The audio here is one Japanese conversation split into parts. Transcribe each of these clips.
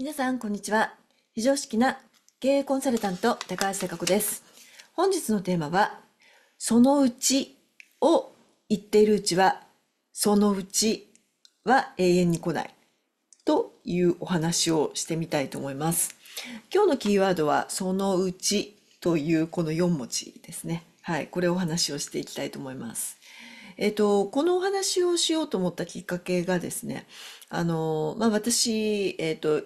皆さん、こんにちは。非常識な経営コンサルタント、高橋聖子です。本日のテーマは、そのうちを言っているうちは、そのうちは永遠に来ないというお話をしてみたいと思います。今日のキーワードは、そのうちというこの4文字ですね。はい、これをお話をしていきたいと思います。えっ、と、このお話をしようと思ったきっかけがですね、あの、まあ、私、えっ、と、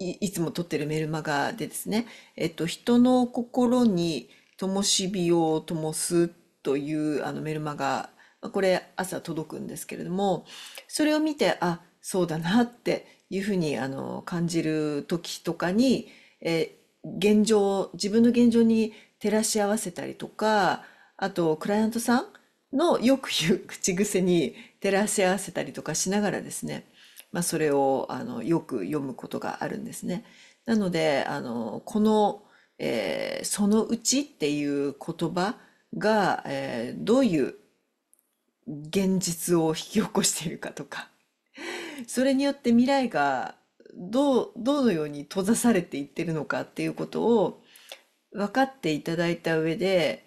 いつも撮ってるメルマガでですね、えっと、人の心に灯火を灯すというあのメルマガ、これ朝届くんですけれども、それを見て、あ、そうだなっていうふうにあの感じる時とかに、え現状、自分の現状に照らし合わせたりとか、あと、クライアントさんのよく言う口癖に照らし合わせたりとかしながらですね、まあ、それをあのよく読むことがあるんですね。なのであのこの、えー、そのうちっていう言葉が、えー、どういう現実を引き起こしているかとかそれによって未来がどうどのように閉ざされていってるのかっていうことを分かっていただいた上で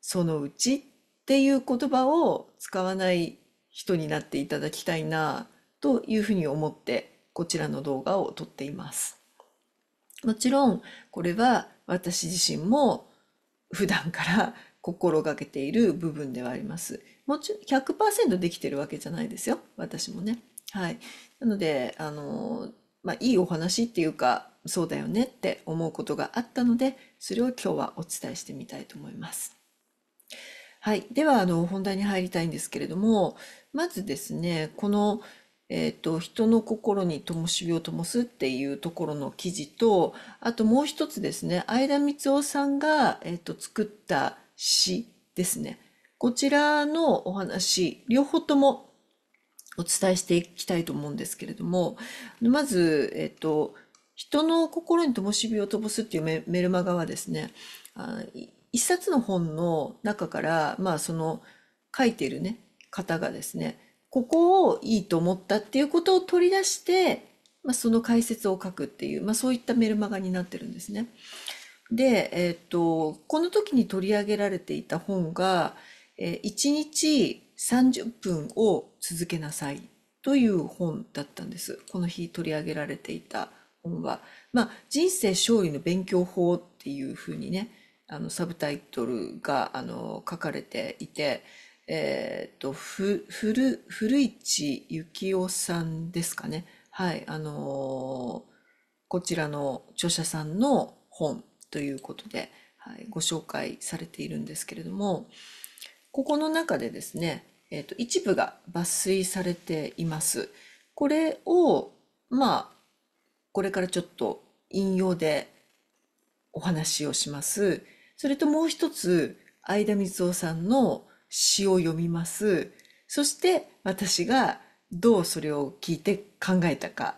そのうちっていう言葉を使わない人になっていただきたいなというふうに思ってこちらの動画を撮っています。もちろんこれは私自身も普段から 心がけている部分ではあります。もちろん100%できてるわけじゃないですよ私もね。はい、なのであの、まあ、いいお話っていうかそうだよねって思うことがあったのでそれを今日はお伝えしてみたいと思います。はい、ではあの本題に入りたいんですけれどもまずですねこのえっ、ー、と、人の心に灯火を灯すっていうところの記事と、あともう一つですね、相田光夫さんが、えっ、ー、と、作った詩ですね。こちらのお話、両方ともお伝えしていきたいと思うんですけれども、まず、えっ、ー、と、人の心に灯火を灯すっていうメルマガはですね、一冊の本の中から、まあその書いているね、方がですね、ここをいいと思ったっていうことを取り出して、まあ、その解説を書くっていう、まあ、そういったメルマガになってるんですね。で、えー、っと、この時に取り上げられていた本が、えー、1日30分を続けなさいという本だったんです。この日取り上げられていた本は。まあ、人生勝利の勉強法っていうふうにね、あのサブタイトルがあの書かれていて、えっ、ー、と、ふ、ふる、古市幸雄さんですかね。はい、あのー、こちらの著者さんの本ということで、はい、ご紹介されているんですけれども、ここの中でですね、えっ、ー、と、一部が抜粋されています。これを、まあ、これからちょっと引用でお話をします。それともう一つ、相田光夫さんの詩を読みます。そして私がどうそれを聞いて考えたか、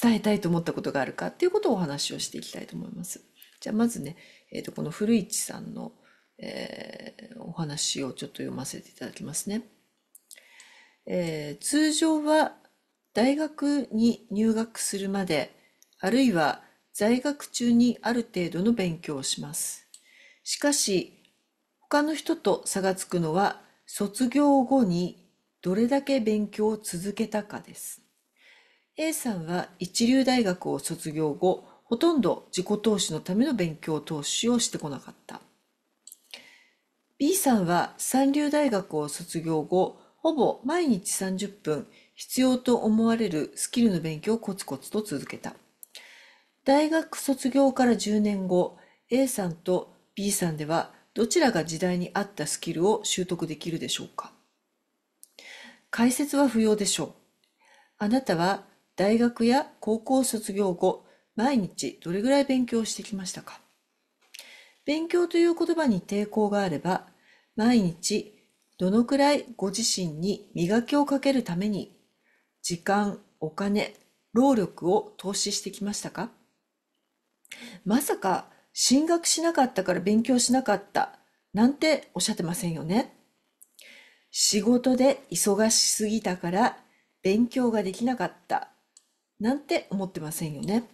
伝えたいと思ったことがあるかっていうことをお話をしていきたいと思います。じゃあまずね、えー、とこの古市さんの、えー、お話をちょっと読ませていただきますね。えー、通常は大学に入学するまであるいは在学中にある程度の勉強をします。しかし他の人と差がつくのは卒業後にどれだけ勉強を続けたかです。A さんは一流大学を卒業後、ほとんど自己投資のための勉強投資をしてこなかった。B さんは三流大学を卒業後、ほぼ毎日30分必要と思われるスキルの勉強をコツコツと続けた。大学卒業から10年後、A さんと B さんではどちらが時代に合ったスキルを習得できるでしょうか解説は不要でしょう。あなたは大学や高校卒業後、毎日どれぐらい勉強してきましたか勉強という言葉に抵抗があれば、毎日どのくらいご自身に磨きをかけるために、時間、お金、労力を投資してきましたかまさか進学しなかったから勉強しなかったなんておっしゃってませんよね。仕事で忙しすぎたから勉強ができなかったなんて思ってませんよね。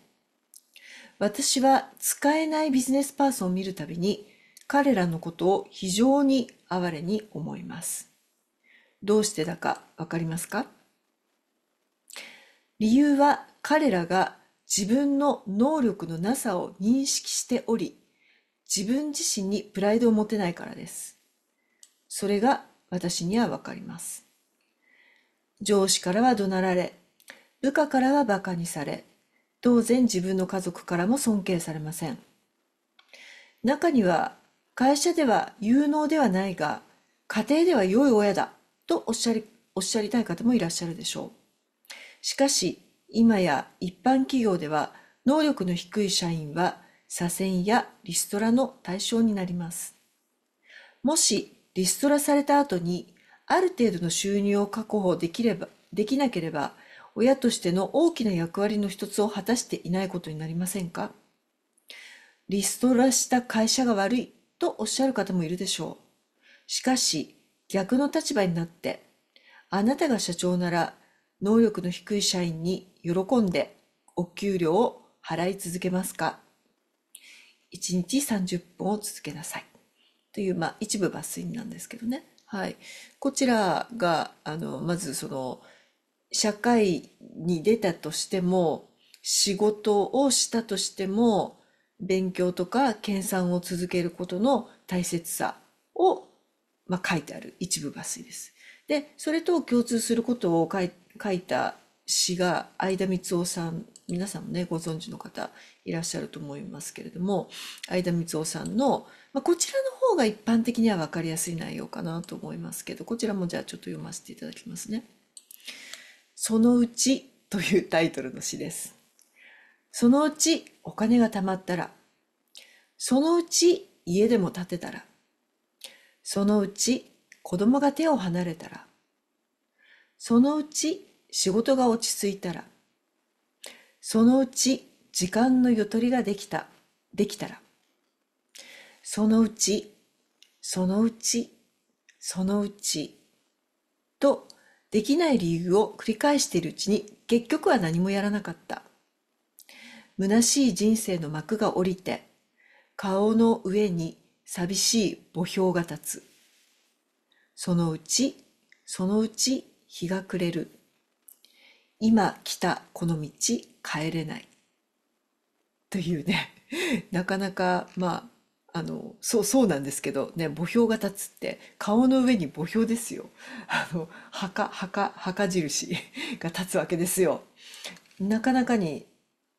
私は使えないビジネスパーソンを見るたびに彼らのことを非常に哀れに思います。どうしてだかわかりますか理由は彼らが自分の能力のなさを認識しており、自分自身にプライドを持てないからです。それが私にはわかります。上司からは怒鳴られ、部下からは馬鹿にされ、当然自分の家族からも尊敬されません。中には会社では有能ではないが、家庭では良い親だとおっしゃり、おっしゃりたい方もいらっしゃるでしょう。しかし、今や一般企業では能力の低い社員は左遷やリストラの対象になります。もしリストラされた後にある程度の収入を確保できれば、できなければ親としての大きな役割の一つを果たしていないことになりませんかリストラした会社が悪いとおっしゃる方もいるでしょう。しかし逆の立場になってあなたが社長なら能力の低い社員に喜んでお給料を払い続けますか ?1 日30分を続けなさい。という、まあ、一部抜粋なんですけどね。はい。こちらが、あの、まずその、社会に出たとしても、仕事をしたとしても、勉強とか研鑽を続けることの大切さを、まあ、書いてある一部抜粋です。で、それと共通することを書いて書いた詩が相田光夫さん皆さんもねご存知の方いらっしゃると思いますけれども相田光夫さんの、まあ、こちらの方が一般的には分かりやすい内容かなと思いますけどこちらもじゃあちょっと読ませていただきますね。そのうちというタイトルの詩です。そのうちお金が貯まったら、そのうち家でも建てたら、そのうち子供が手を離れたら、そのうち仕事が落ち着いたら、そのうち時間のゆとりができた、できたら、そのうち、そのうち、そのうち、とできない理由を繰り返しているうちに結局は何もやらなかった。虚しい人生の幕が下りて、顔の上に寂しい墓標が立つ。そのうち、そのうち、日が暮れる。今来たこの道帰れない。というね、なかなか、まあ、あの、そう、そうなんですけど、ね、墓標が立つって、顔の上に墓標ですよ。あの、墓、墓、墓印 が立つわけですよ。なかなかに、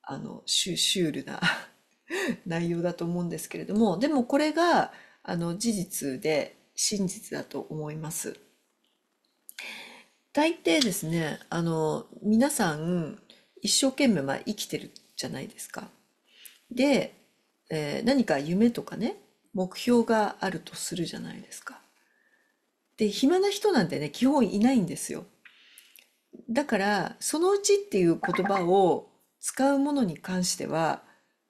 あの、シュシュールな内容だと思うんですけれども、でもこれが、あの、事実で真実だと思います。大抵ですね、あの、皆さん、一生懸命、まあ、生きてるじゃないですか。で、えー、何か夢とかね、目標があるとするじゃないですか。で、暇な人なんてね、基本いないんですよ。だから、そのうちっていう言葉を使うものに関しては、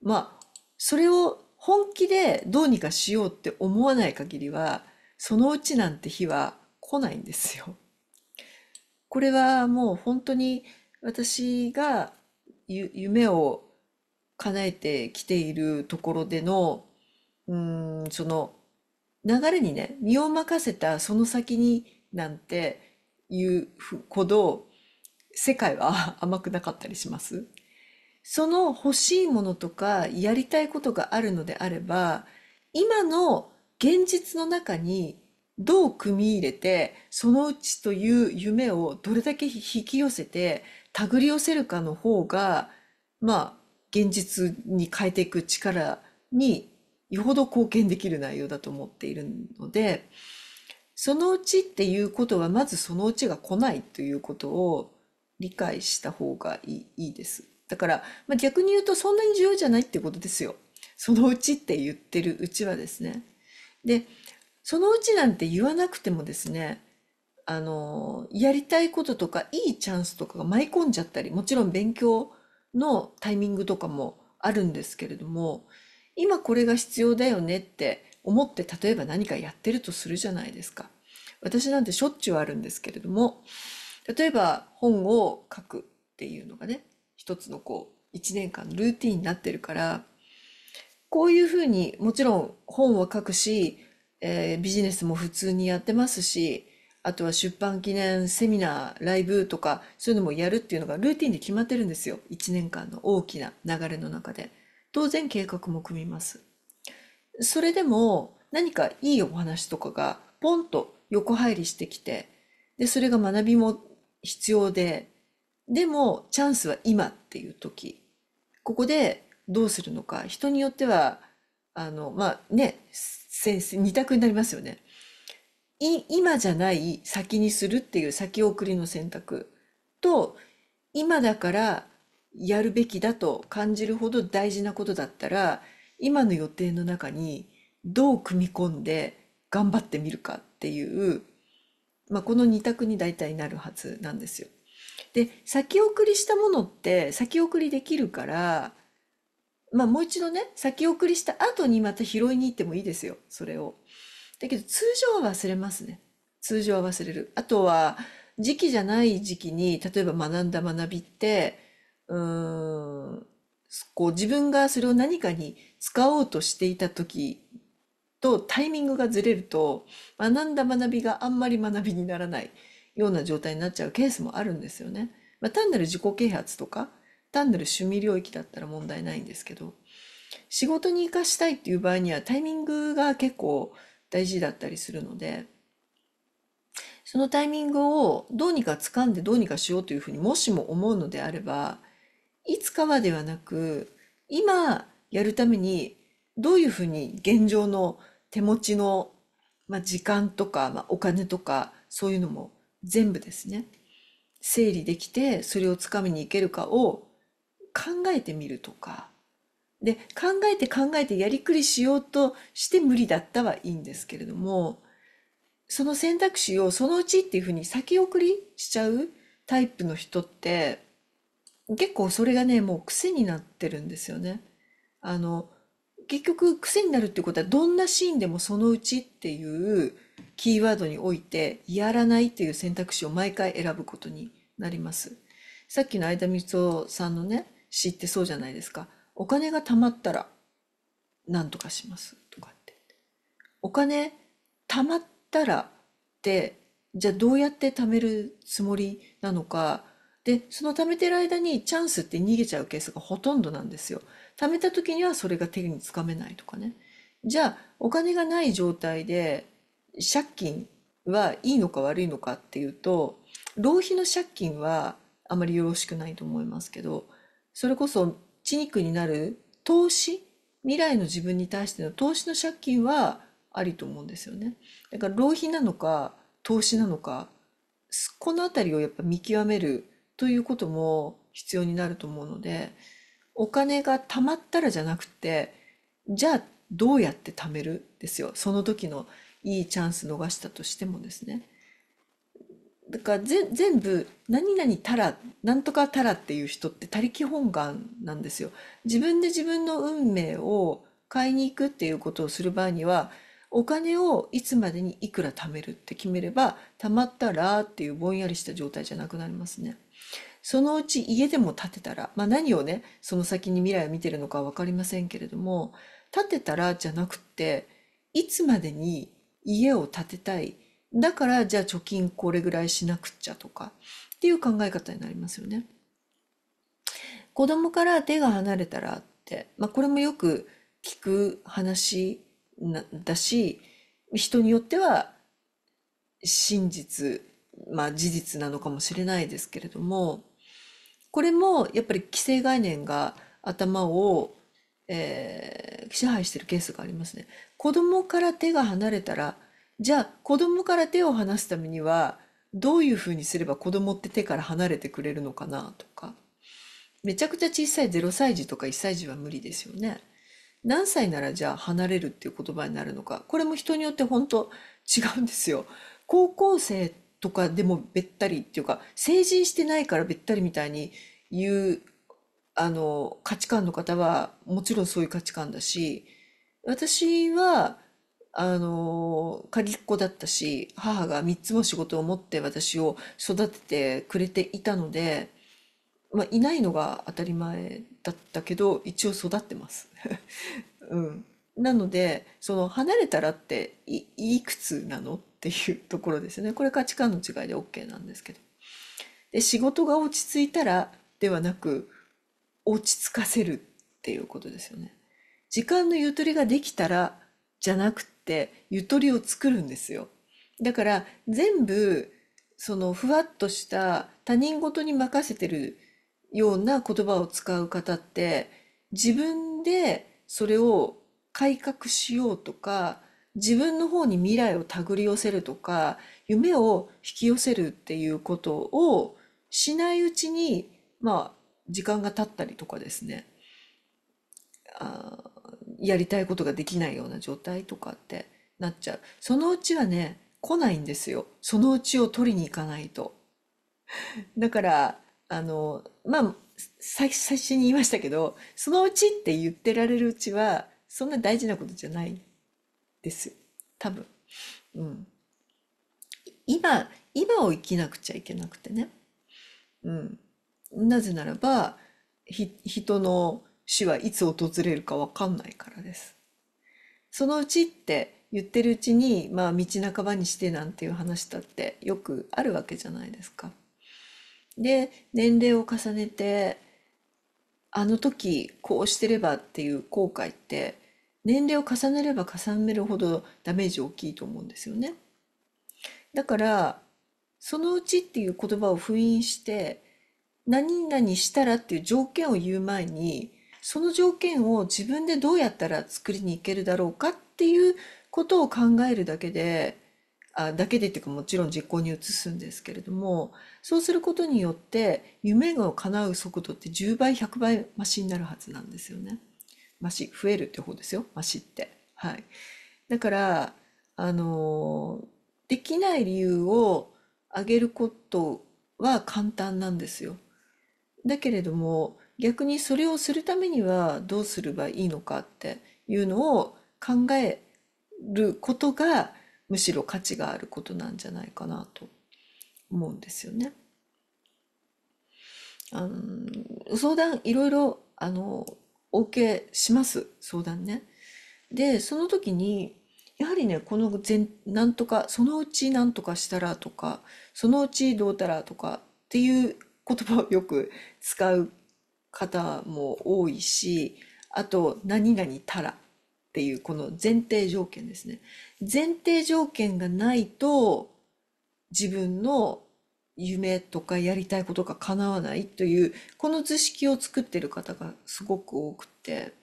まあ、それを本気でどうにかしようって思わない限りは、そのうちなんて日は来ないんですよ。これはもう本当に私が夢を叶えてきているところでの、うん、その流れにね、身を任せたその先になんていうほど、世界は甘くなかったりします。その欲しいものとかやりたいことがあるのであれば、今の現実の中にどう組み入れてそのうちという夢をどれだけ引き寄せて手繰り寄せるかの方がまあ現実に変えていく力によほど貢献できる内容だと思っているのでそのうちっていうことはまずそのうちが来ないということを理解した方がいいいいです。だから、まあ、逆に言うとそんなに重要じゃないってことですよ。そのうちって言ってるうちはですね。でそのうちなんて言わなくてもですね、あの、やりたいこととか、いいチャンスとかが舞い込んじゃったり、もちろん勉強のタイミングとかもあるんですけれども、今これが必要だよねって思って、例えば何かやってるとするじゃないですか。私なんてしょっちゅうあるんですけれども、例えば本を書くっていうのがね、一つのこう、一年間のルーティンになってるから、こういうふうにもちろん本を書くし、えー、ビジネスも普通にやってますし、あとは出版記念セミナー、ライブとか、そういうのもやるっていうのがルーティンで決まってるんですよ。1年間の大きな流れの中で。当然計画も組みます。それでも何かいいお話とかがポンと横入りしてきて、で、それが学びも必要で、でもチャンスは今っていう時、ここでどうするのか、人によっては、あの、まあね、先生、二択になりますよね。い、今じゃない先にするっていう先送りの選択と、今だからやるべきだと感じるほど大事なことだったら、今の予定の中にどう組み込んで頑張ってみるかっていう、まあ、この2択に大体なるはずなんですよ。で先送りしたものって先送りできるからまあ、もう一度ね先送りした後にまた拾いに行ってもいいですよそれを。だけど通常は忘れますね通常は忘れる。あとは時期じゃない時期に例えば学んだ学びってうんこう自分がそれを何かに使おうとしていた時とタイミングがずれると学んだ学びがあんまり学びにならないような状態になっちゃうケースもあるんですよね。まあ、単なる自己啓発とか単なる趣味領域だったら問題ないんですけど仕事に生かしたいっていう場合にはタイミングが結構大事だったりするのでそのタイミングをどうにか掴んでどうにかしようというふうにもしも思うのであればいつかはではなく今やるためにどういうふうに現状の手持ちの、まあ、時間とか、まあ、お金とかそういうのも全部ですね整理できてそれをつかみにいけるかを考えてみるとかで考えて考えてやりくりしようとして無理だったはいいんですけれどもその選択肢をそのうちっていうふうに先送りしちゃうタイプの人って結構それがねもう癖になってるんですよね。あの結局癖になるっていうことはどんなシーンでもそのうちっていうキーワードにおいてやらないっていう選択肢を毎回選ぶことになります。さっきの相田光夫さんのね知ってそうじゃないですか。お金が貯まったら何とかしますとかって。お金貯まったらってじゃあどうやって貯めるつもりなのかでその貯めてる間にチャンスって逃げちゃうケースがほとんどなんですよ。貯めた時にはそれが手につかめないとかね。じゃあお金がない状態で借金はいいのか悪いのかっていうと浪費の借金はあまりよろしくないと思いますけどそれこそ血肉になる投資未来の自分に対しての投資の借金はありと思うんですよね。だから浪費なのか投資なのかこの辺りをやっぱ見極めるということも必要になると思うのでお金が貯まったらじゃなくてじゃあどうやって貯めるですよその時のいいチャンス逃したとしてもですね。だから全部何々たら何とかたらっていう人って他力本願なんですよ。自分で自分の運命を買いに行くっていうことをする場合にはお金をいつまでにいくら貯めるって決めれば貯まったらっていうぼんやりした状態じゃなくなりますね。そのうち家でも建てたら、まあ、何をねその先に未来を見てるのかは分かりませんけれども建てたらじゃなくっていつまでに家を建てたいだからじゃあ貯金これぐらいしなくっちゃとかっていう考え方になりますよね。子供から手が離れたらって、まあ、これもよく聞く話だし人によっては真実、まあ、事実なのかもしれないですけれどもこれもやっぱり既成概念が頭を、えー、支配してるケースがありますね。子供から手が離れたらじゃあ子供から手を離すためにはどういうふうにすれば子供って手から離れてくれるのかなとかめちゃくちゃ小さい0歳児とか1歳児は無理ですよね。何歳ならじゃあ離れるっていう言葉になるのかこれも人によって本当違うんですよ。高校生とかでもべったりっていうか成人してないからべったりみたいに言うあの価値観の方はもちろんそういう価値観だし私はあの鍵っ子だったし母が3つも仕事を持って私を育ててくれていたので、まあ、いないのが当たり前だったけど一応育ってます。うん、なのでその離れたらっていくつなのっていうところですねこれ価値観の違いで OK なんですけど。で仕事が落ち着いたらではなく落ち着かせるっていうことですよね。時間のゆとりができたらじゃなくてってゆとりを作るんですよ。だから全部そのふわっとした他人事に任せてるような言葉を使う方って自分でそれを改革しようとか自分の方に未来を手繰り寄せるとか夢を引き寄せるっていうことをしないうちにまあ時間が経ったりとかですねあやりたいことができないような状態とかってなっちゃうそのうちはね来ないんですよそのうちを取りに行かないと だからあのまあ最初に言いましたけどそのうちって言ってられるうちはそんな大事なことじゃないです多分うん今今を生きなくちゃいけなくてねうんなぜならば人の死はいつ訪れるかわかんないからです。そのうちって言ってるうちに、まあ、道半ばにしてなんていう話だってよくあるわけじゃないですか。で年齢を重ねてあの時こうしてればっていう後悔って年齢を重ねれば重ねるほどダメージ大きいと思うんですよね。だからそのうちっていう言葉を封印して何々したらっていう条件を言う前にその条件を自分でどうやったら作りに行けるだろうかっていうことを考えるだけであだけでっていうかもちろん実行に移すんですけれどもそうすることによって夢が叶う速度って10倍100倍マシになるはずなんですよね。マシ増えるって方ですよマシって。はい、だからあのできない理由をあげることは簡単なんですよ。だけれども逆にそれをするためにはどうすればいいのかっていうのを考えることがむしろ価値があることなんじゃないかなと思うんですよね。あの相談いろいろあのお受けします相談ね。でその時にやはりねこの前なんとかそのうちなんとかしたらとかそのうちどうたらとかっていう言葉をよく使う方も多いしあと何々たらっていうこの前提条件ですね前提条件がないと自分の夢とかやりたいことが叶わないというこの図式を作ってる方がすごく多くて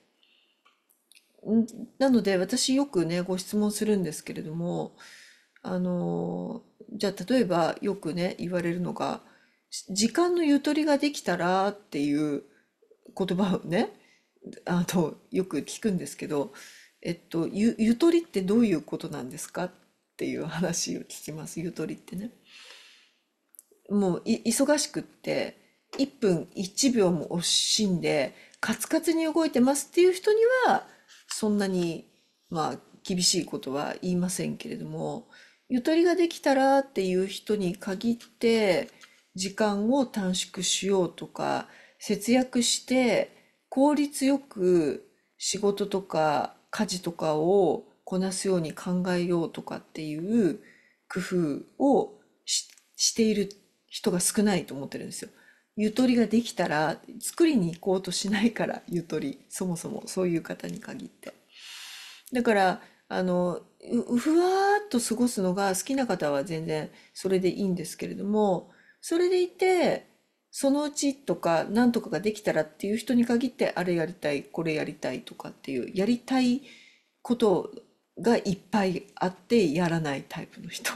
なので私よくねご質問するんですけれどもあのじゃあ例えばよくね言われるのが時間のゆとりができたらっていう言葉をねあのよく聞くんですけど、えっとゆ、ゆとりってどういうことなんですかっていう話を聞きますゆとりってね。もう忙しくって1分1秒も惜しんでカツカツに動いてますっていう人にはそんなにまあ厳しいことは言いませんけれどもゆとりができたらっていう人に限って時間を短縮しようとか節約して効率よく仕事とか家事とかをこなすように考えようとかっていう工夫をしている人が少ないと思ってるんですよ。ゆとりができたら作りに行こうとしないからゆとりそもそもそういう方に限って。だからあのうふわーっと過ごすのが好きな方は全然それでいいんですけれどもそれでいてそのうちとか何とかができたらっていう人に限ってあれやりたいこれやりたいとかっていうやりたいことがいっぱいあってやらないタイプの人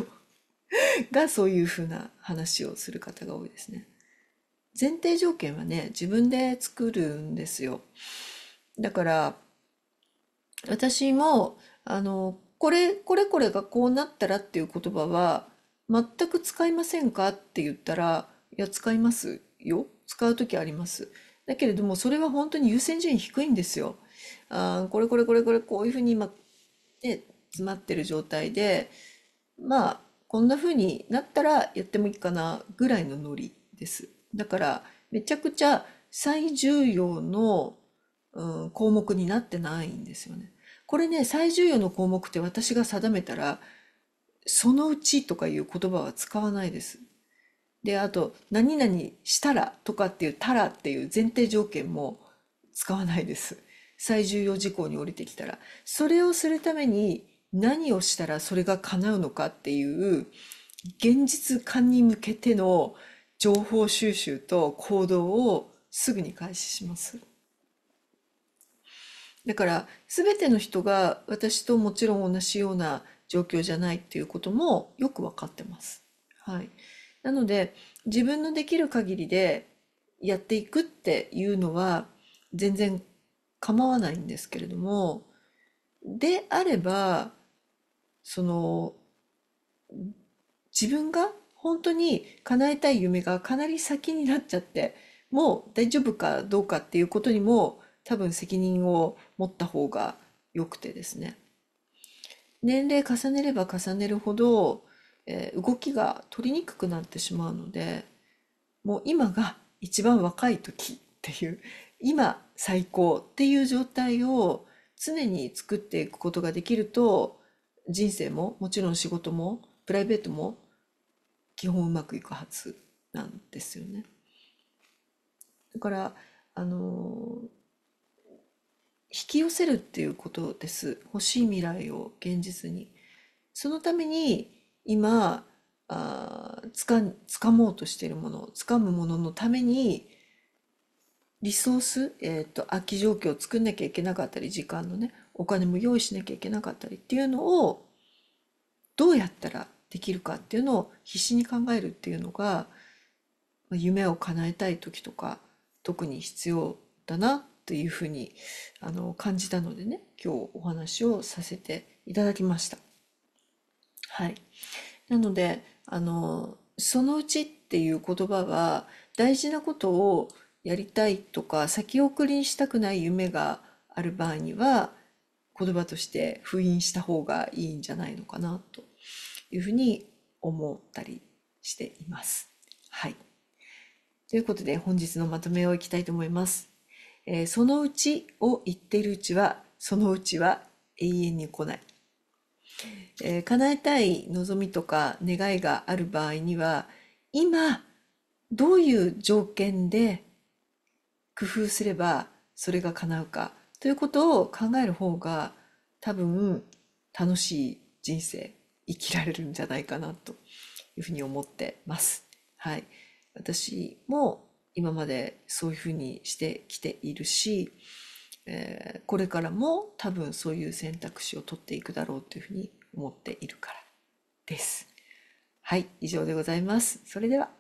がそういうふうな話をする方が多いですね。前提条件はね自分で作るんですよ。だから私もあのこれこれこれがこうなったらっていう言葉は全く使いませんかって言ったらいや使いますよ使う時ありますだけれどもそれは本当に優先順位低いんですよあこれこれこれこれこういうふうに今、ね、詰まってる状態でまあこんなふうになったらやってもいいかなぐらいのノリですだからめちゃくちゃ最重要の、うん、項目になってないんですよねこれね最重要の項目って私が定めたらそのうちとかいう言葉は使わないですであと「何々したら」とかっていう「たら」っていう前提条件も使わないです最重要事項に降りてきたらそれをするために何をしたらそれが叶うのかっていう現実感に向けての情報収集と行動をすぐに開始しますだから全ての人が私ともちろん同じような状況じゃないっていうこともよく分かってます。はい、なので自分のできる限りでやっていくっていうのは全然構わないんですけれどもであればその自分が本当に叶えたい夢がかなり先になっちゃってもう大丈夫かどうかっていうことにも多分責任を持った方が良くてですね年齢重ねれば重ねるほどえー、動きが取りにくくなってしまうのでもう今が一番若い時っていう今最高っていう状態を常に作っていくことができると人生ももちろん仕事もプライベートも基本うまくいくはずなんですよね。だからあの引き寄せるっていうことです欲しい未来を現実に。そのために今あつかつかもうとしているものつかむもののためにリソース、えーと、空き状況を作んなきゃいけなかったり時間のねお金も用意しなきゃいけなかったりっていうのをどうやったらできるかっていうのを必死に考えるっていうのが夢を叶えたい時とか特に必要だなというふうにあの感じたのでね今日お話をさせていただきました。はい。なので、あの、そのうちっていう言葉は、大事なことをやりたいとか、先送りにしたくない夢がある場合には、言葉として封印した方がいいんじゃないのかな、というふうに思ったりしています。はい。ということで、本日のまとめをいきたいと思います。えそのうちを言っているうちは、そのうちは永遠に来ない。えー、叶えたい望みとか願いがある場合には今どういう条件で工夫すればそれが叶うかということを考える方が多分楽しい人生生きられるんじゃないかなというふうに思ってます。はい、私も今までそういうふうにしてきているしえー、これからも多分そういう選択肢を取っていくだろうというふうに思っているからです。はい、以上でございます。それでは。